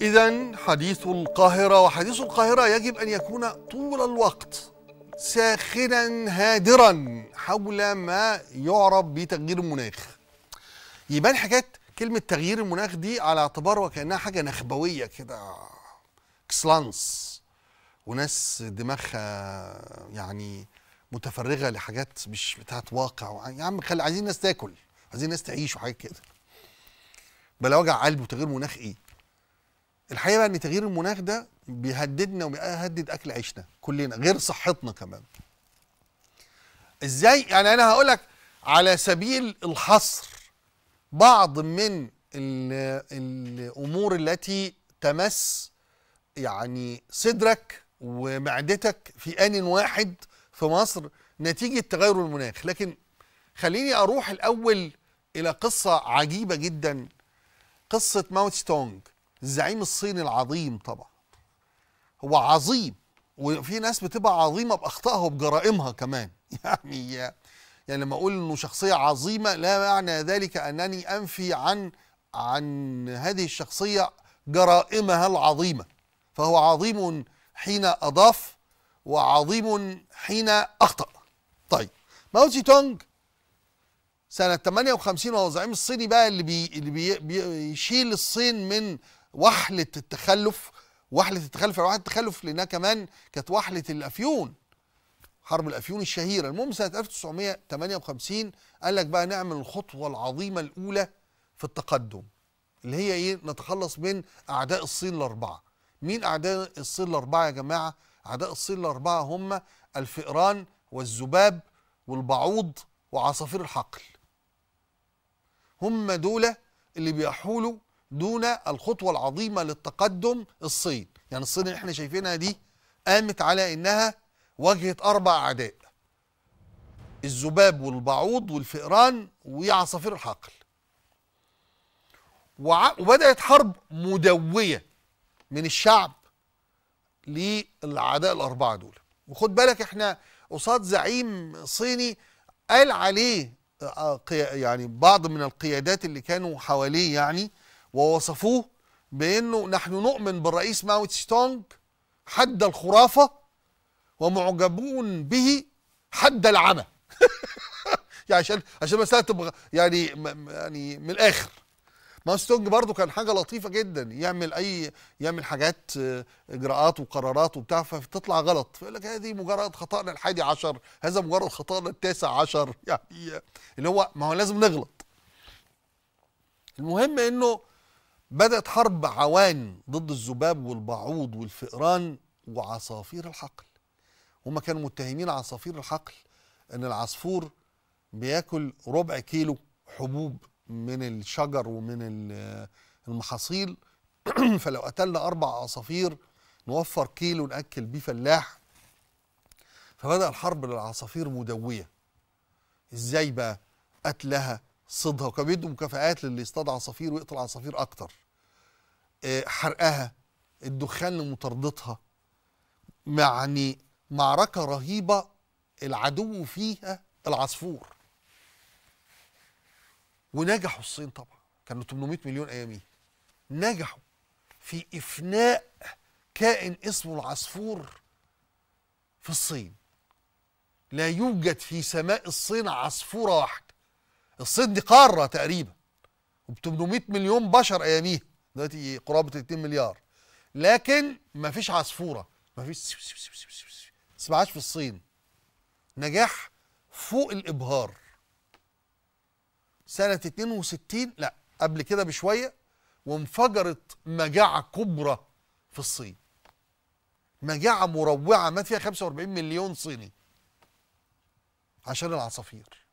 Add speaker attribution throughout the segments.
Speaker 1: إذا حديث القاهرة وحديث القاهرة يجب أن يكون طول الوقت ساخنا هادرا حول ما يعرف بتغيير المناخ يبان حكاية كلمة تغيير المناخ دي على اعتبار وكأنها حاجة نخبوية كده كسلانس وناس دماغها يعني متفرغة لحاجات مش بتاعت واقع يا عم خلي عايزين ناس تاكل عايزين ناس تعيش وحاجات كده بلا وجع قلب وتغيير مناخ ايه الحقيقه بقى ان تغيير المناخ ده بيهددنا وبيهدد اكل عيشنا كلنا غير صحتنا كمان ازاي يعني انا هقول لك على سبيل الحصر بعض من الـ الامور التي تمس يعني صدرك ومعدتك في ان واحد في مصر نتيجه تغير المناخ لكن خليني اروح الاول الى قصه عجيبه جدا قصه ماوت تونج الزعيم الصيني العظيم طبعا هو عظيم وفي ناس بتبقى عظيمه باخطائها وبجرائمها كمان يعني يعني لما اقول انه شخصيه عظيمه لا معنى ذلك انني انفي عن عن هذه الشخصيه جرائمها العظيمه فهو عظيم حين اضاف وعظيم حين اخطا طيب ماو تي تونج سنة 58 وهو زعيم الصيني بقى اللي بي اللي بيشيل الصين من وحله التخلف وحله التخلف وحله التخلف لانها كمان كانت وحله الافيون حرب الافيون الشهيره المهم سنه 1958 قال لك بقى نعمل الخطوه العظيمه الاولى في التقدم اللي هي ايه نتخلص من اعداء الصين الاربعه مين اعداء الصين الاربعه يا جماعه اعداء الصين الاربعه هم الفئران والذباب والبعوض وعصافير الحقل هم دول اللي بيحولوا دون الخطوة العظيمة للتقدم الصين يعني الصين اللي احنا شايفينها دي قامت على انها واجهت اربع اعداء الذباب والبعوض والفئران وعصافير الحقل وبدأت حرب مدوية من الشعب للعداء الأربعة دول وخد بالك احنا قصاد زعيم صيني قال عليه آه، يعني بعض من القيادات اللي كانوا حواليه يعني ووصفوه بأنه نحن نؤمن بالرئيس ماو تشتونغ حد الخرافة ومعجبون به حد العمى يعني عشان عشان بس تبغى يعني يعني من الآخر ماستونج برضه كان حاجة لطيفة جدا يعمل أي يعمل حاجات آه، إجراءات وقرارات وبتاع فتطلع غلط فيقول لك هذه مجرد خطأنا الحادي عشر هذا مجرد خطأنا التاسع عشر يعني اللي هو ما هو لازم نغلط المهم إنه بدأت حرب عوان ضد الذباب والبعوض والفئران وعصافير الحقل هما كانوا متهمين عصافير الحقل ان العصفور بياكل ربع كيلو حبوب من الشجر ومن المحاصيل فلو قتلنا اربع عصافير نوفر كيلو ناكل بيه فلاح فبدا الحرب للعصافير مدويه ازاي بقى قتلها صيدها وكان بيدوا مكافآت للي يصطاد عصافير ويقتل عصافير اكتر آه، حرقها الدخان لمطاردتها يعني معركة رهيبة العدو فيها العصفور ونجحوا الصين طبعا كانوا 800 مليون أيامي نجحوا في افناء كائن اسمه العصفور في الصين لا يوجد في سماء الصين عصفوره واحده الصين دي قاره تقريبا وب 800 مليون بشر اياميها دلوقتي قرابه 2 مليار لكن ما فيش عصفوره ما فيش سبعاش في الصين نجاح فوق الابهار سنه 62 لا قبل كده بشويه وانفجرت مجاعه كبرى في الصين مجاعه مروعه مات فيها 45 مليون صيني عشان العصافير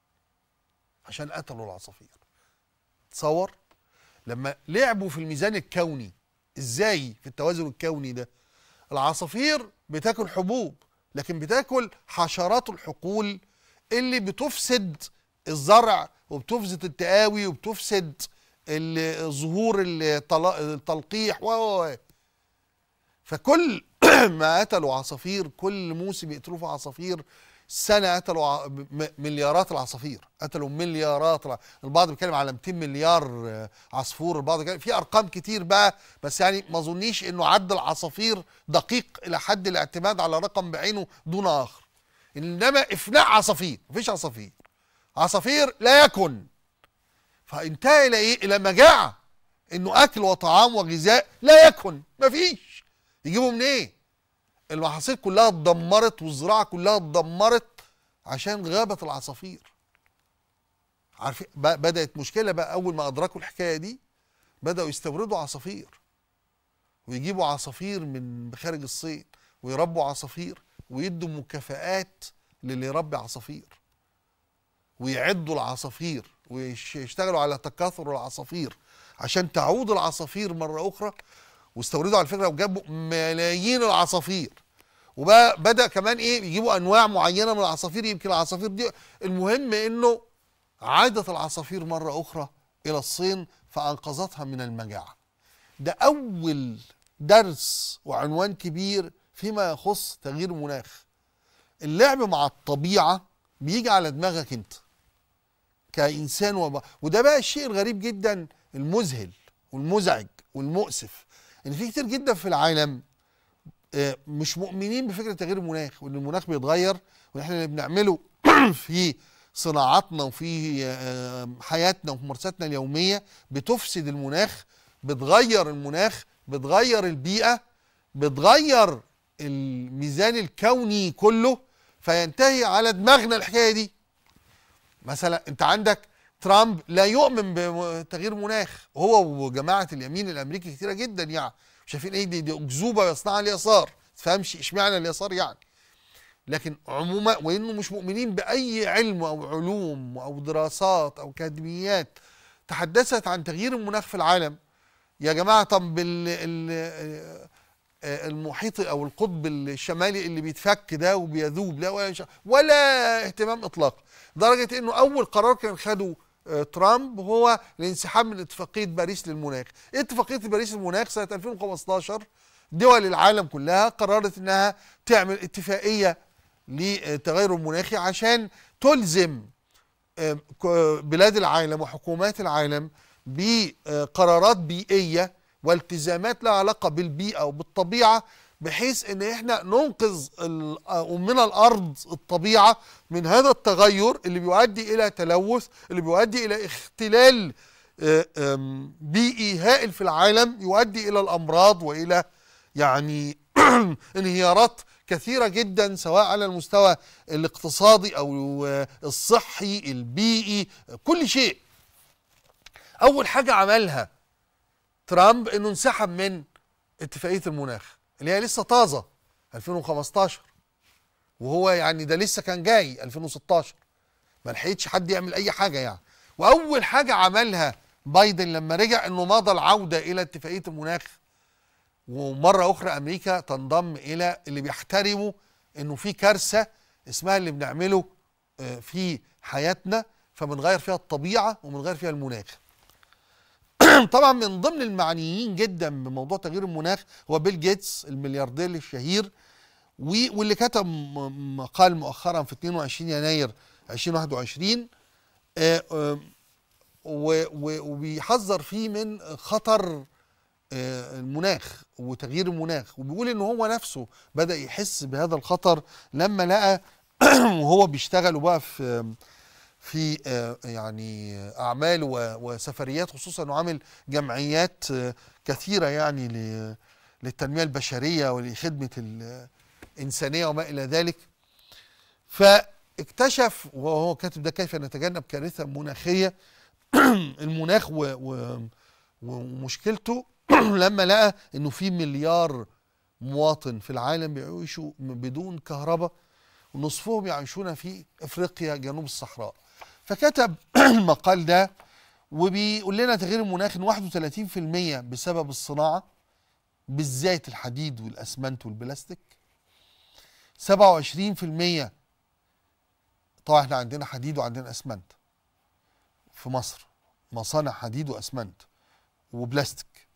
Speaker 1: عشان قتلوا العصافير تصور لما لعبوا في الميزان الكوني ازاي في التوازن الكوني ده العصافير بتاكل حبوب لكن بتاكل حشرات الحقول اللي بتفسد الزرع وبتفسد التقاوي وبتفسد ظهور التلقيح و فكل ما قتلوا عصافير كل موسم يقتلوا في عصافير سنه قتلوا مليارات العصافير قتلوا مليارات البعض بيتكلم على 200 مليار آه، عصفور البعض بيتكلم في ارقام كتير بقى بس يعني ما اظنيش انه عد العصافير دقيق الى حد الاعتماد على رقم بعينه دون اخر انما افناء عصافير مفيش عصافير عصافير لا يكن فانتهى الى ايه الى مجاعه انه اكل وطعام وغذاء لا يكن مفيش يجيبوا منين إيه؟ المحاصيل كلها اتدمرت والزراعه كلها اتدمرت عشان غابت العصافير عارفين بدات مشكله بقى اول ما ادركوا الحكايه دي بداوا يستوردوا عصافير ويجيبوا عصافير من خارج الصين ويربوا عصافير ويدوا مكافآت للي يربي عصافير ويعدوا العصافير ويشتغلوا على تكاثر العصافير عشان تعود العصافير مرة أخرى واستوردوا على فكره وجابوا ملايين العصافير وبدا كمان ايه يجيبوا انواع معينه من العصافير يمكن العصافير دي المهم انه عادت العصافير مره اخرى الى الصين فانقذتها من المجاعه ده اول درس وعنوان كبير فيما يخص تغيير المناخ اللعب مع الطبيعه بيجي على دماغك انت كانسان وب... وده بقى الشيء الغريب جدا المذهل والمزعج والمؤسف ان في كتير جدا في العالم آه، مش مؤمنين بفكره تغيير المناخ وان المناخ بيتغير وان احنا اللي بنعمله في صناعاتنا وفي آه، حياتنا وفي ممارساتنا اليوميه بتفسد المناخ بتغير المناخ بتغير البيئه بتغير الميزان الكوني كله فينتهي على دماغنا الحكايه دي مثلا انت عندك ترامب لا يؤمن بتغيير مناخ هو وجماعه اليمين الامريكي كثيره جدا يعني شايفين ايه دي, دي اكذوبه يصنعها اليسار تفهمش اشمعنى اليسار يعني لكن عموما وانه مش مؤمنين باي علم او علوم او دراسات او اكاديميات تحدثت عن تغيير المناخ في العالم يا جماعه طب المحيط او القطب الشمالي اللي بيتفك ده وبيذوب لا ولا ولا اهتمام اطلاقا لدرجه انه اول قرار كان خده آه، ترامب هو الانسحاب من اتفاقيه باريس للمناخ إيه اتفاقيه باريس للمناخ سنه 2015 دول العالم كلها قررت انها تعمل اتفاقيه للتغير المناخي عشان تلزم آه، بلاد العالم وحكومات العالم بقرارات بيئيه والتزامات لها علاقه بالبيئه وبالطبيعه بحيث ان احنا ننقذ من الارض الطبيعه من هذا التغير اللي بيؤدي الى تلوث اللي بيؤدي الى اختلال آه، بيئي هائل في العالم يؤدي الى الامراض والى يعني انهيارات كثيرة جدا سواء على المستوى الاقتصادي أو آه، الصحي البيئي كل شيء أول حاجة عملها ترامب أنه انسحب من اتفاقية المناخ اللي هي لسه طازه 2015 وهو يعني ده لسه كان جاي 2016 ما لحقتش حد يعمل اي حاجه يعني واول حاجه عملها بايدن لما رجع انه مضى العوده الى اتفاقيه المناخ ومره اخرى امريكا تنضم الى اللي بيحترموا انه في كارثه اسمها اللي بنعمله آه، في حياتنا فبنغير فيها الطبيعه وبنغير فيها المناخ طبعا من ضمن المعنيين جدا بموضوع تغيير المناخ هو بيل جيتس الملياردير الشهير واللي كتب مقال مؤخرا في 22 يناير 2021 آه، آه، وبيحذر فيه من خطر آه، المناخ وتغيير المناخ وبيقول ان هو نفسه بدا يحس بهذا الخطر لما لقى وهو بيشتغل بقى في في آه، يعني اعمال وسفريات خصوصا انه عامل جمعيات آه، كثيره يعني للتنميه البشريه ولخدمه الانسانيه وما الى ذلك فاكتشف وهو كاتب ده كيف نتجنب كارثه مناخيه المناخ ومشكلته لما لقى انه في مليار مواطن في العالم بيعيشوا بدون كهرباء نصفهم يعيشون في افريقيا جنوب الصحراء فكتب المقال ده وبيقول لنا تغيير المناخ ان 31% بسبب الصناعه بالذات الحديد والاسمنت والبلاستيك 27% طبعا احنا عندنا حديد وعندنا اسمنت في مصر مصانع حديد واسمنت وبلاستيك